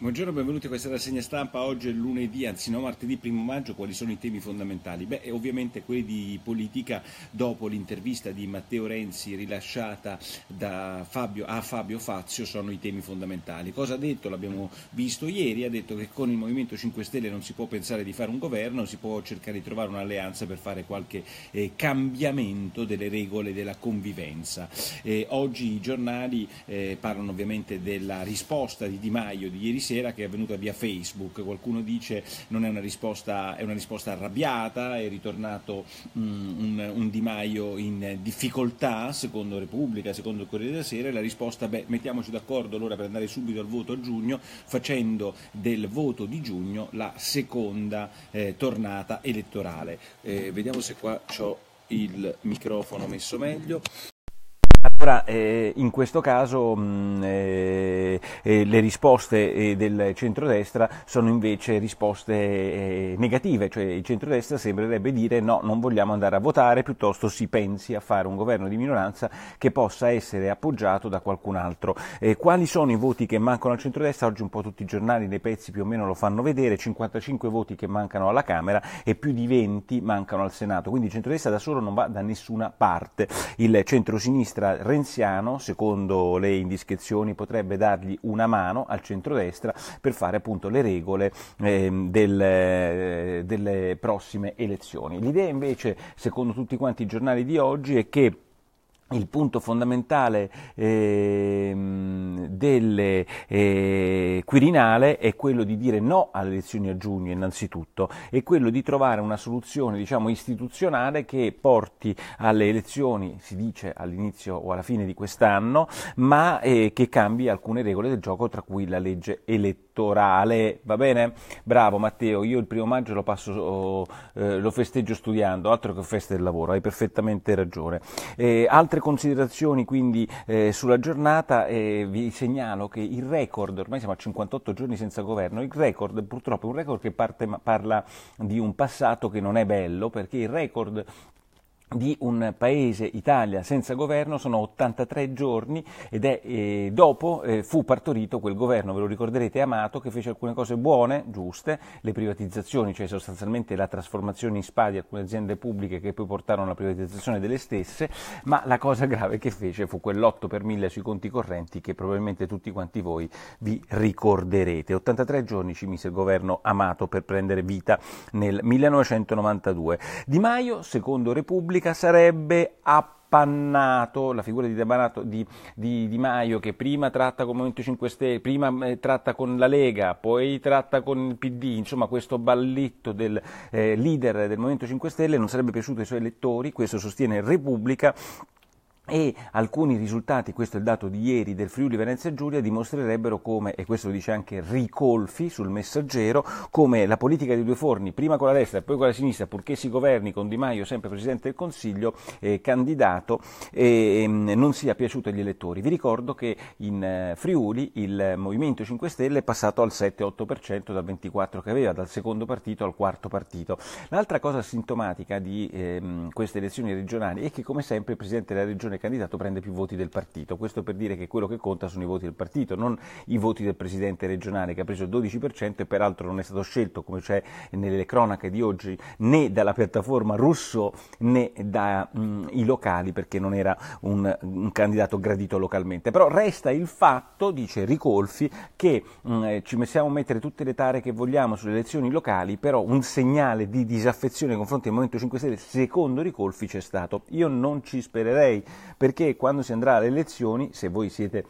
Buongiorno, benvenuti a questa rassegna stampa. Oggi è lunedì, anzi no, martedì 1 maggio. Quali sono i temi fondamentali? Beh, ovviamente quelli di politica dopo l'intervista di Matteo Renzi rilasciata Fabio, a Fabio Fazio sono i temi fondamentali. Cosa ha detto? L'abbiamo visto ieri, ha detto che con il Movimento 5 Stelle non si può pensare di fare un governo, si può cercare di trovare un'alleanza per fare qualche eh, cambiamento delle regole della convivenza. Eh, oggi i giornali eh, parlano ovviamente della risposta di Di Maio di ieri sera che è avvenuta via Facebook. Qualcuno dice non è una risposta, è una risposta arrabbiata, è ritornato mh, mm, un, un, Di Maio in difficoltà, secondo Repubblica, secondo Corriere della Sera, e la risposta beh, mettiamoci d'accordo allora per andare subito al voto a giugno, facendo del voto di giugno la seconda eh, tornata elettorale. Eh, vediamo se qua ho il microfono messo meglio. Ora, eh, in questo caso mh, mm, eh, eh, le risposte eh, del centrodestra sono invece risposte eh, negative, cioè il centrodestra sembrerebbe dire no, non vogliamo andare a votare, piuttosto si pensi a fare un governo di minoranza che possa essere appoggiato da qualcun altro. Eh, quali sono i voti che mancano al centrodestra? Oggi un po' tutti i giornali nei pezzi più o meno lo fanno vedere, 55 voti che mancano alla Camera e più di 20 mancano al Senato, quindi il centrodestra da solo non va da nessuna parte. Il centrosinistra renziano, secondo le indiscrezioni, potrebbe dargli una mano al centrodestra per fare appunto le regole eh, del, eh, delle prossime elezioni. L'idea invece, secondo tutti quanti i giornali di oggi, è che il punto fondamentale eh, del eh, Quirinale è quello di dire no alle elezioni a giugno innanzitutto e quello di trovare una soluzione diciamo, istituzionale che porti alle elezioni, si dice all'inizio o alla fine di quest'anno, ma eh, che cambi alcune regole del gioco tra cui la legge elettorale elettorale, va bene? Bravo Matteo, io il primo maggio lo, passo, oh, eh, lo festeggio studiando, altro che festa del lavoro, hai perfettamente ragione. Eh, altre considerazioni quindi eh, sulla giornata, eh, vi segnalo che il record, ormai siamo a 58 giorni senza governo, il record purtroppo è un record che parte, parla di un passato che non è bello, perché il record di un paese, Italia, senza governo, sono 83 giorni ed è eh, dopo eh, fu partorito quel governo, ve lo ricorderete, Amato, che fece alcune cose buone, giuste, le privatizzazioni, cioè sostanzialmente la trasformazione in spa di alcune aziende pubbliche che poi portarono alla privatizzazione delle stesse, ma la cosa grave che fece fu quell'8 per 1000 sui conti correnti che probabilmente tutti quanti voi vi ricorderete. 83 giorni ci mise il governo Amato per prendere vita nel 1992. Di Maio, secondo Repubblica, Repubblica sarebbe appannato la figura di, di, di, di Maio che prima tratta con il Movimento 5 Stelle, prima eh, tratta con la Lega, poi tratta con il PD, insomma questo balletto del eh, leader del Movimento 5 Stelle non sarebbe piaciuto ai suoi elettori, questo sostiene Repubblica e alcuni risultati, questo è il dato di ieri del Friuli Venezia Giulia, dimostrerebbero come, e questo lo dice anche Ricolfi sul messaggero, come la politica dei due forni, prima con la destra e poi con la sinistra, purché si governi con Di Maio sempre Presidente del Consiglio, eh, candidato, eh, non sia piaciuto agli elettori. Vi ricordo che in eh, Friuli il Movimento 5 Stelle è passato al 7-8% dal 24% che aveva, dal secondo partito al quarto partito. L'altra cosa sintomatica di eh, queste elezioni regionali è che come sempre il Presidente della Regione candidato prende più voti del partito. Questo per dire che quello che conta sono i voti del partito, non i voti del presidente regionale che ha preso il 12% e peraltro non è stato scelto, come c'è nelle cronache di oggi, né dalla piattaforma russo né dai mm, locali perché non era un, un, candidato gradito localmente. Però resta il fatto, dice Ricolfi, che mh, mm, eh, ci possiamo mettere tutte le tare che vogliamo sulle elezioni locali, però un segnale di disaffezione nei confronti del Movimento 5 Stelle, secondo Ricolfi, c'è stato. Io non ci spererei perché quando si andrà alle elezioni, se voi siete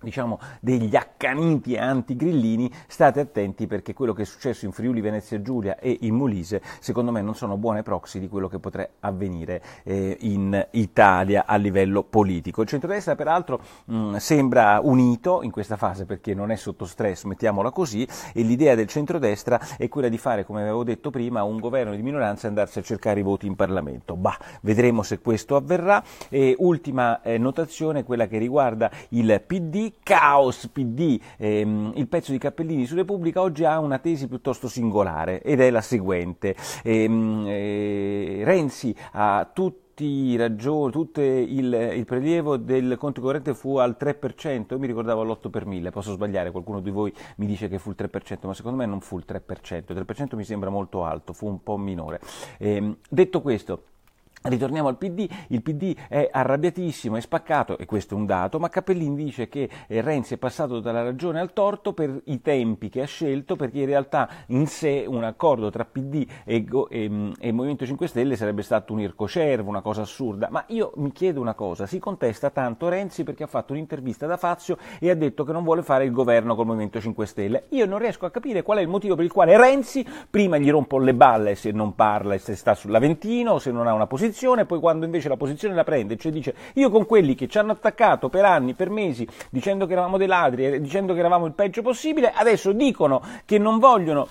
diciamo, degli accaniti antigrillini, state attenti perché quello che è successo in Friuli Venezia Giulia e in Molise, secondo me non sono buone proxy di quello che potrebbe avvenire eh, in Italia a livello politico. Il centrodestra peraltro mh, mm, sembra unito in questa fase perché non è sotto stress, mettiamola così, e l'idea del centrodestra è quella di fare, come avevo detto prima, un governo di minoranza e andarsi a cercare i voti in Parlamento. Bah, vedremo se questo avverrà. E ultima eh, notazione, quella che riguarda il PD caos PD. Ehm, il pezzo di Cappellini su Repubblica oggi ha una tesi piuttosto singolare ed è la seguente. Ehm, eh, Renzi ha tutti tutti ragioni, tutto il, il, prelievo del conto corrente fu al 3%, io mi ricordavo l'8 per 1000, posso sbagliare, qualcuno di voi mi dice che fu il 3%, ma secondo me non fu il 3%, il 3% mi sembra molto alto, fu un po' minore. Eh, detto questo, Ritorniamo al PD, il PD è arrabbiatissimo, è spaccato, e questo è un dato, ma Capellin dice che eh, Renzi è passato dalla ragione al torto per i tempi che ha scelto, perché in realtà in sé un accordo tra PD e, e, mm, e Movimento 5 Stelle sarebbe stato un ircocervo, una cosa assurda, ma io mi chiedo una cosa, si contesta tanto Renzi perché ha fatto un'intervista da Fazio e ha detto che non vuole fare il governo col Movimento 5 Stelle, io non riesco a capire qual è il motivo per il quale Renzi prima gli rompo le balle se non parla e se sta sull'Aventino, se non ha una posizione, posizione, poi quando invece la posizione la prende, cioè dice io con quelli che ci hanno attaccato per anni, per mesi, dicendo che eravamo dei ladri, dicendo che eravamo il peggio possibile, adesso dicono che non vogliono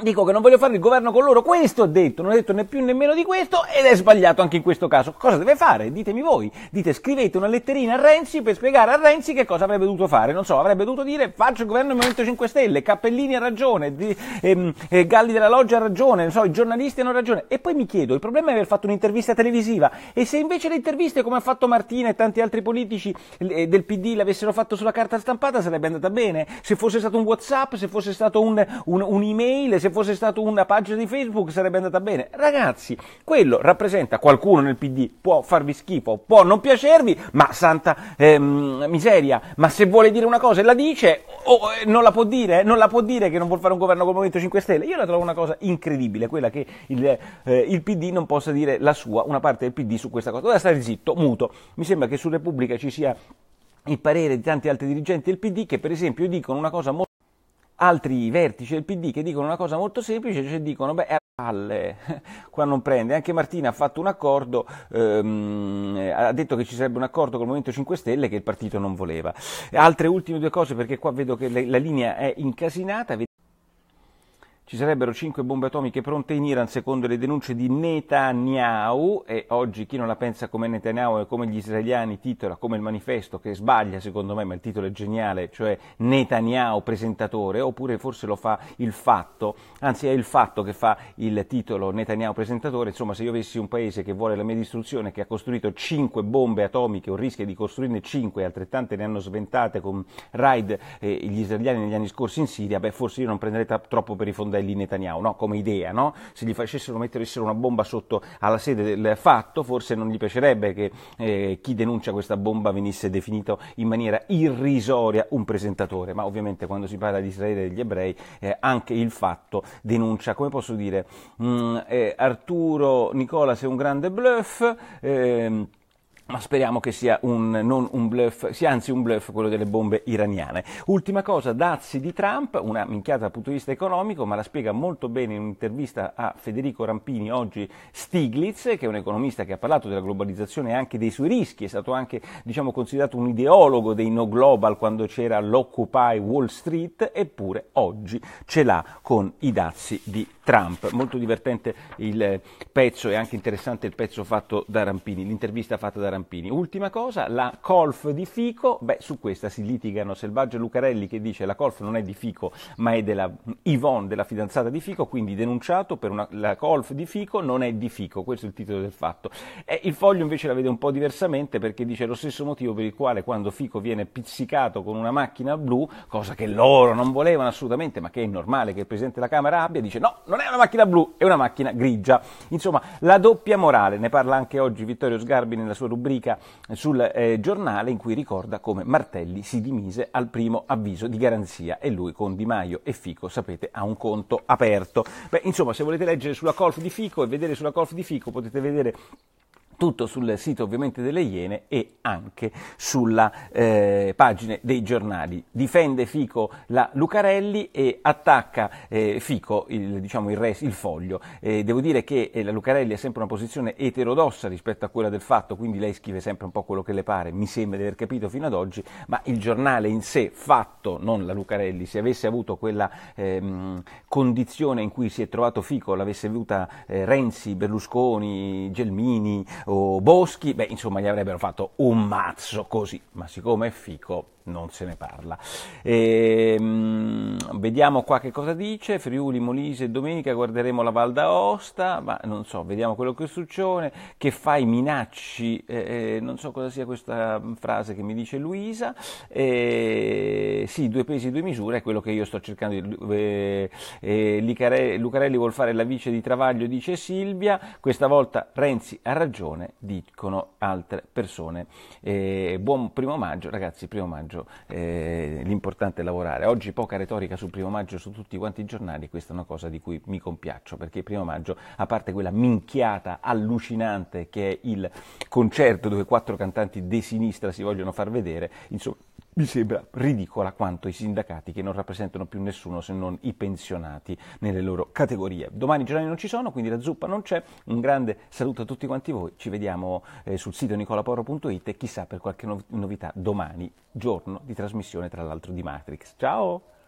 Dico che non voglio fare il governo con loro, questo ho detto, non ho detto né più né meno di questo ed è sbagliato anche in questo caso. Cosa deve fare? Ditemi voi, dite scrivete una letterina a Renzi per spiegare a Renzi che cosa avrebbe dovuto fare. Non so, avrebbe dovuto dire faccio il governo del Movimento 5 Stelle, Cappellini ha ragione, di, ehm, eh, Galli della Loggia ha ragione, non so, i giornalisti hanno ragione. E poi mi chiedo, il problema è aver fatto un'intervista televisiva e se invece le interviste come ha fatto Martina e tanti altri politici eh, del PD l'avessero fatto sulla carta stampata sarebbe andata bene. Se fosse stato un Whatsapp, se fosse stato un, un, un'email, se fosse stata una pagina di Facebook sarebbe andata bene. Ragazzi, quello rappresenta qualcuno nel PD, può farvi schifo, può non piacervi, ma santa ehm, miseria, ma se vuole dire una cosa e la dice, oh, eh, non la può dire, non la può dire che non vuole fare un governo con il Movimento 5 Stelle. Io la trovo una cosa incredibile, quella che il, eh, il PD non possa dire la sua, una parte del PD su questa cosa. Doveva stare zitto, muto. Mi sembra che su Repubblica ci sia il parere di tanti altri dirigenti del PD che per esempio dicono una cosa molto altri vertici del PD che dicono una cosa molto semplice, cioè dicono beh, palle, qua non prende. Anche Martina ha fatto un accordo, ehm, ha detto che ci sarebbe un accordo col Movimento 5 Stelle che il partito non voleva. Altre ultime due cose perché qua vedo che la linea è incasinata. Ci sarebbero cinque bombe atomiche pronte in Iran secondo le denunce di Netanyahu e oggi chi non la pensa come Netanyahu e come gli israeliani titola come il manifesto che sbaglia secondo me ma il titolo è geniale, cioè Netanyahu presentatore oppure forse lo fa il fatto, anzi è il fatto che fa il titolo Netanyahu presentatore, insomma se io avessi un paese che vuole la mia distruzione che ha costruito cinque bombe atomiche o rischia di costruirne cinque e altrettante ne hanno sventate con raid eh, gli israeliani negli anni scorsi in Siria, beh forse io non prenderei t- troppo per i fondamenti Israeli Netanyahu, no? come idea, no? se gli facessero mettere una bomba sotto alla sede del fatto, forse non gli piacerebbe che eh, chi denuncia questa bomba venisse definito in maniera irrisoria un presentatore, ma ovviamente quando si parla di Israele e degli ebrei eh, anche il fatto denuncia, come posso dire, mh, mm, eh, Arturo Nicola sei un grande bluff. Ehm, ma speriamo che sia un, non un bluff, sia anzi un bluff quello delle bombe iraniane. Ultima cosa, dazi di Trump, una minchiata dal punto di vista economico, ma la spiega molto bene in un'intervista a Federico Rampini oggi Stiglitz, che è un economista che ha parlato della globalizzazione e anche dei suoi rischi, è stato anche diciamo, considerato un ideologo dei no global quando c'era l'Occupy Wall Street, eppure oggi ce l'ha con i dazi di Trump. Molto divertente il pezzo e anche interessante il pezzo fatto da Rampini, l'intervista fatta da Rampini Zampini. Ultima cosa, la colf di Fico, beh, su questa si litigano Selvaggio e Lucarelli che dice la colf non è di Fico ma è della Yvonne, della fidanzata di Fico, quindi denunciato per una, la colf di Fico non è di Fico, questo è il titolo del fatto. Eh, il foglio invece la vede un po' diversamente perché dice lo stesso motivo per il quale quando Fico viene pizzicato con una macchina blu, cosa che loro non volevano assolutamente, ma che è normale che il Presidente della Camera abbia, dice no, non è una macchina blu, è una macchina grigia. Insomma, la doppia morale, ne parla anche oggi Vittorio Sgarbi nella sua rubrica rubrica sul eh, giornale in cui ricorda come Martelli si dimise al primo avviso di garanzia e lui con Di Maio e Fico, sapete, ha un conto aperto. Beh, insomma, se volete leggere sulla colf di Fico e vedere sulla colf di Fico potete vedere tutto sul sito ovviamente delle Iene e anche sulla eh, pagina dei giornali. Difende Fico la Lucarelli e attacca eh, Fico il, diciamo, il, res, il foglio. Eh, devo dire che eh, la Lucarelli ha sempre una posizione eterodossa rispetto a quella del fatto, quindi lei scrive sempre un po' quello che le pare, mi sembra di aver capito fino ad oggi, ma il giornale in sé fatto, non la Lucarelli, se avesse avuto quella ehm, condizione in cui si è trovato Fico, l'avesse avuta eh, Renzi, Berlusconi, Gelmini o Boschi, beh, insomma, gli avrebbero fatto un mazzo così, ma siccome è fico, non se ne parla. E, ehm, mh, vediamo qua che cosa dice, Friuli, Molise, domenica guarderemo la Val d'Aosta, ma non so, vediamo quello che succede, che fai minacci, eh, eh, non so cosa sia questa frase che mi dice Luisa, eh, sì, due pesi, due misure, è quello che io sto cercando di... Eh, eh Licarelli, Lucarelli vuol fare la vice di Travaglio, dice Silvia, questa volta Renzi ha ragione, dicono altre persone. Eh, buon primo maggio, ragazzi, primo maggio maggio, eh, l'importante è lavorare. Oggi poca retorica sul primo maggio su tutti quanti i giornali, questa è una cosa di cui mi compiaccio, perché il primo maggio, a parte quella minchiata allucinante che è il concerto dove quattro cantanti di sinistra si vogliono far vedere, insomma mi sembra ridicola quanto i sindacati che non rappresentano più nessuno se non i pensionati nelle loro categorie. Domani i giornali non ci sono, quindi la zuppa non c'è. Un grande saluto a tutti quanti voi, ci vediamo eh, sul sito nicolaporro.it e chissà per qualche novità domani, giorno di trasmissione tra l'altro di Matrix. Ciao!